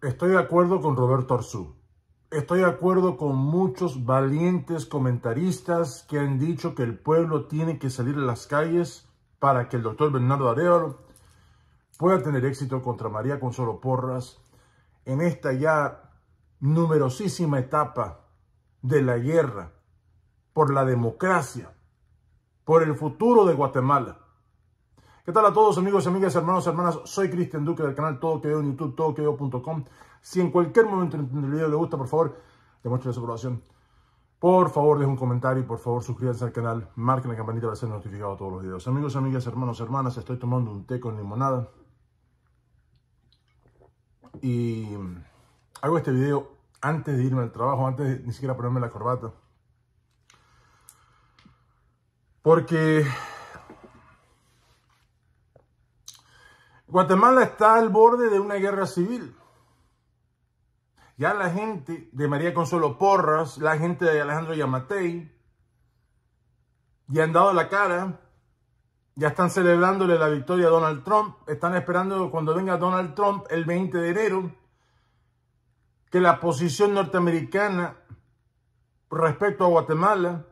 Estoy de acuerdo con Roberto Arzú. Estoy de acuerdo con muchos valientes comentaristas que han dicho que el pueblo tiene que salir a las calles para que el doctor Bernardo Arevalo pueda tener éxito contra María Consuelo Porras en esta ya numerosísima etapa de la guerra por la democracia, por el futuro de Guatemala. ¿Qué tal a todos amigos, amigas, hermanos, hermanas? Soy Cristian Duque del canal Todo Que Veo en YouTube, todoqueveo.com. Si en cualquier momento del el video le gusta, por favor, demuestre su aprobación. Por favor, dejen un comentario y por favor suscríbanse al canal, marquen la campanita para ser notificado todos los videos. Amigos, amigas, hermanos, hermanas, estoy tomando un té con limonada. Y hago este video antes de irme al trabajo, antes de ni siquiera ponerme la corbata. Porque Guatemala está al borde de una guerra civil. Ya la gente de María Consuelo Porras, la gente de Alejandro Yamatei, ya han dado la cara, ya están celebrándole la victoria a Donald Trump, están esperando cuando venga Donald Trump el 20 de enero, que la posición norteamericana respecto a Guatemala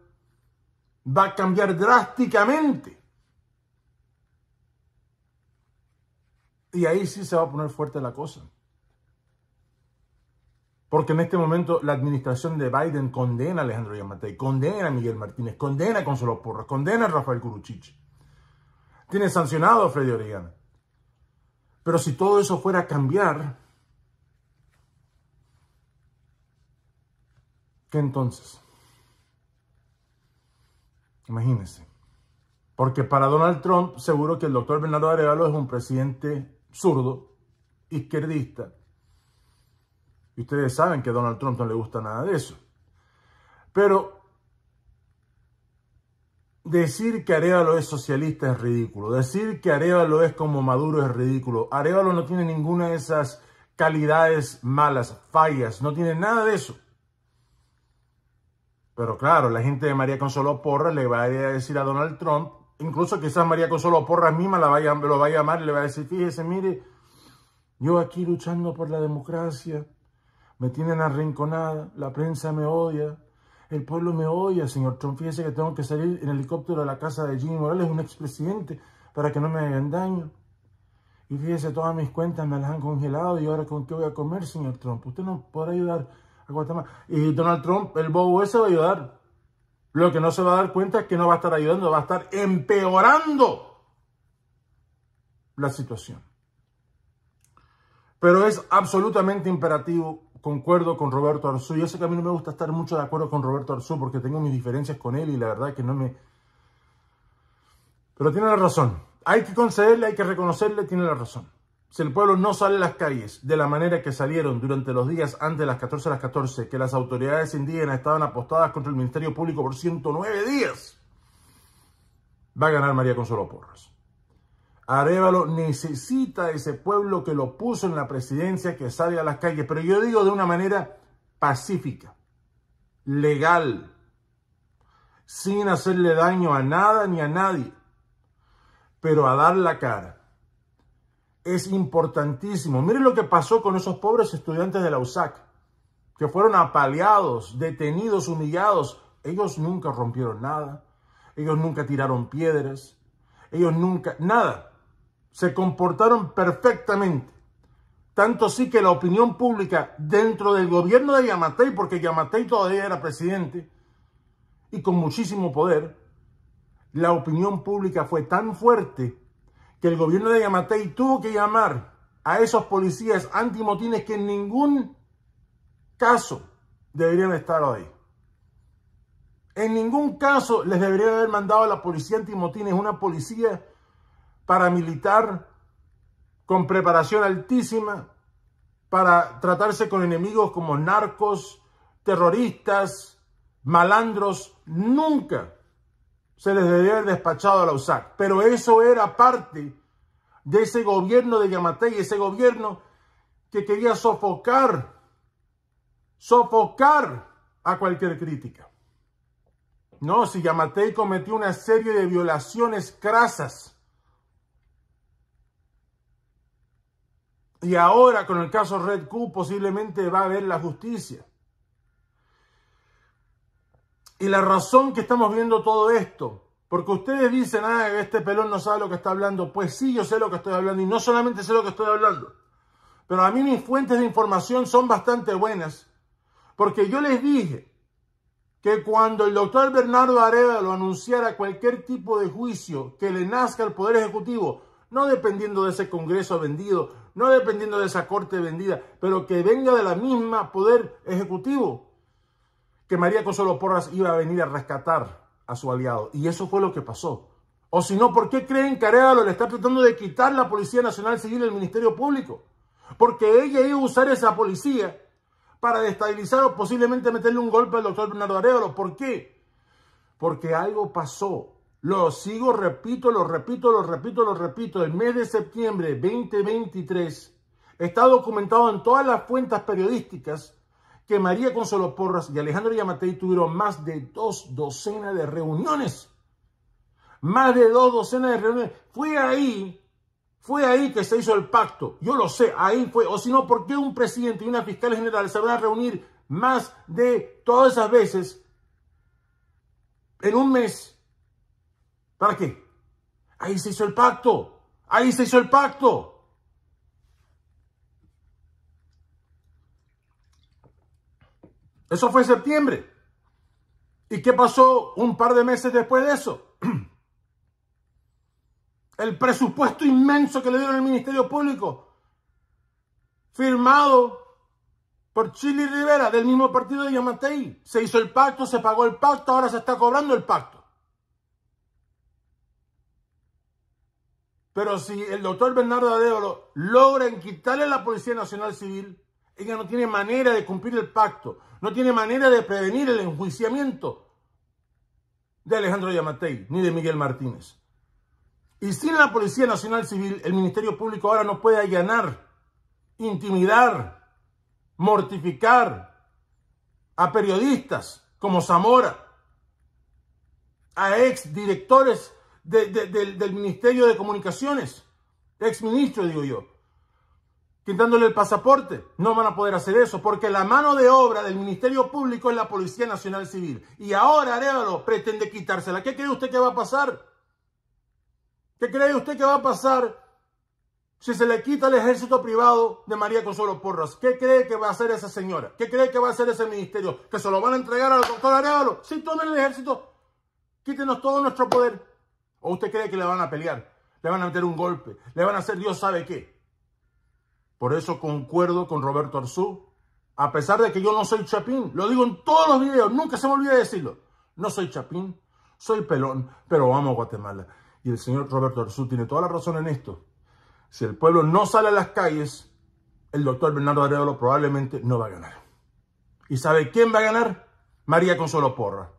va a cambiar drásticamente. Y ahí sí se va a poner fuerte la cosa. Porque en este momento la administración de Biden condena a Alejandro Yamatei, condena a Miguel Martínez, condena a Consuelo Porras, condena a Rafael Curuchich. Tiene sancionado a Freddy Orellana. Pero si todo eso fuera a cambiar, ¿qué entonces? Imagínense. Porque para Donald Trump, seguro que el doctor Bernardo Arevalo es un presidente zurdo, izquierdista. Y ustedes saben que a Donald Trump no le gusta nada de eso. Pero decir que Arevalo es socialista es ridículo. Decir que Arevalo es como Maduro es ridículo. Arevalo no tiene ninguna de esas calidades malas, fallas, no tiene nada de eso. Pero claro, la gente de María Consuelo Porra le va a decir a Donald Trump incluso que quizás María Consuelo Porras misma la vaya, lo vaya a llamar y le va a decir, fíjese, mire, yo aquí luchando por la democracia, me tienen arrinconada, la prensa me odia, el pueblo me odia, señor Trump, fíjese que tengo que salir en helicóptero a la casa de Jimmy Morales, un expresidente, para que no me hagan daño. Y fíjese, todas mis cuentas me las han congelado y ahora con qué voy a comer, señor Trump. Usted no podrá ayudar a Guatemala. Y Donald Trump, el bobo ese va a ayudar lo que no se va a dar cuenta es que no va a estar ayudando, va a estar empeorando la situación. Pero es absolutamente imperativo, concuerdo con Roberto Arzú. Yo sé que a mí no me gusta estar mucho de acuerdo con Roberto Arzú porque tengo mis diferencias con él y la verdad que no me... Pero tiene la razón. Hay que concederle, hay que reconocerle, tiene la razón. Si el pueblo no sale a las calles de la manera que salieron durante los días antes de las 14 a las 14, que las autoridades indígenas estaban apostadas contra el Ministerio Público por 109 días, va a ganar María Consuelo Porras. Arevalo necesita ese pueblo que lo puso en la presidencia, que sale a las calles, pero yo digo de una manera pacífica, legal, sin hacerle daño a nada ni a nadie, pero a dar la cara es importantísimo. Miren lo que pasó con esos pobres estudiantes de la USAC, que fueron apaleados, detenidos, humillados. Ellos nunca rompieron nada. Ellos nunca tiraron piedras. Ellos nunca, nada. Se comportaron perfectamente. Tanto sí que la opinión pública dentro del gobierno de Yamatei, porque Yamatei todavía era presidente y con muchísimo poder, la opinión pública fue tan fuerte que el gobierno de Yamatei tuvo que llamar a esos policías antimotines que en ningún caso deberían estar ahí. En ningún caso les debería haber mandado a la policía antimotines, una policía paramilitar con preparación altísima para tratarse con enemigos como narcos, terroristas, malandros. Nunca se les debe haber despachado a la USAC. Pero eso era parte de ese gobierno de Yamatei, ese gobierno que quería sofocar, sofocar a cualquier crítica. No, si Yamatei cometió una serie de violaciones crasas. Y ahora con el caso Red Q posiblemente va a haber la justicia. Y la razón que estamos viendo todo esto, porque ustedes dicen, ah, este pelón no sabe lo que está hablando. Pues sí, yo sé lo que estoy hablando y no solamente sé lo que estoy hablando, pero a mí mis fuentes de información son bastante buenas, porque yo les dije que cuando el doctor Bernardo lo anunciara cualquier tipo de juicio que le nazca al Poder Ejecutivo, no dependiendo de ese Congreso vendido, no dependiendo de esa Corte vendida, pero que venga de la misma Poder Ejecutivo, que María Consuelo Porras iba a venir a rescatar a su aliado. Y eso fue lo que pasó. O si no, ¿por qué creen que Arevalo le está tratando de quitar la Policía Nacional seguir el Ministerio Público? Porque ella iba a usar esa policía para destabilizar o posiblemente meterle un golpe al doctor Bernardo Arevalo. ¿Por qué? Porque algo pasó. Lo sigo, repito, lo repito, lo repito, lo repito. El mes de septiembre 2023 está documentado en todas las fuentes periodísticas que María Consuelo Porras y Alejandro Yamatei tuvieron más de dos docenas de reuniones. Más de dos docenas de reuniones. Fue ahí, fue ahí que se hizo el pacto. Yo lo sé, ahí fue. O si no, ¿por qué un presidente y una fiscal general se van a reunir más de todas esas veces en un mes? ¿Para qué? Ahí se hizo el pacto. Ahí se hizo el pacto. Eso fue en septiembre. ¿Y qué pasó un par de meses después de eso? El presupuesto inmenso que le dieron al Ministerio Público, firmado por Chile Rivera del mismo partido de Yamatei. Se hizo el pacto, se pagó el pacto, ahora se está cobrando el pacto. Pero si el doctor Bernardo Adéolo logra en quitarle a la Policía Nacional Civil ella no tiene manera de cumplir el pacto, no tiene manera de prevenir el enjuiciamiento de Alejandro Yamatei ni de Miguel Martínez. Y sin la Policía Nacional Civil, el Ministerio Público ahora no puede allanar, intimidar, mortificar a periodistas como Zamora, a exdirectores directores del Ministerio de Comunicaciones, ex ministro digo yo, quitándole el pasaporte. No van a poder hacer eso porque la mano de obra del Ministerio Público es la Policía Nacional Civil. Y ahora Arevalo pretende quitársela. ¿Qué cree usted que va a pasar? ¿Qué cree usted que va a pasar si se le quita el ejército privado de María Consuelo Porras? ¿Qué cree que va a hacer esa señora? ¿Qué cree que va a hacer ese ministerio? ¿Que se lo van a entregar al doctor Arevalo? Si tomen el ejército, quítenos todo nuestro poder. ¿O usted cree que le van a pelear? ¿Le van a meter un golpe? ¿Le van a hacer Dios sabe qué? Por eso concuerdo con Roberto Arzú. A pesar de que yo no soy chapín, lo digo en todos los videos, nunca se me olvida decirlo. No soy chapín, soy pelón, pero amo a Guatemala. Y el señor Roberto Arzú tiene toda la razón en esto. Si el pueblo no sale a las calles, el doctor Bernardo Arevalo probablemente no va a ganar. ¿Y sabe quién va a ganar? María Consuelo Porra.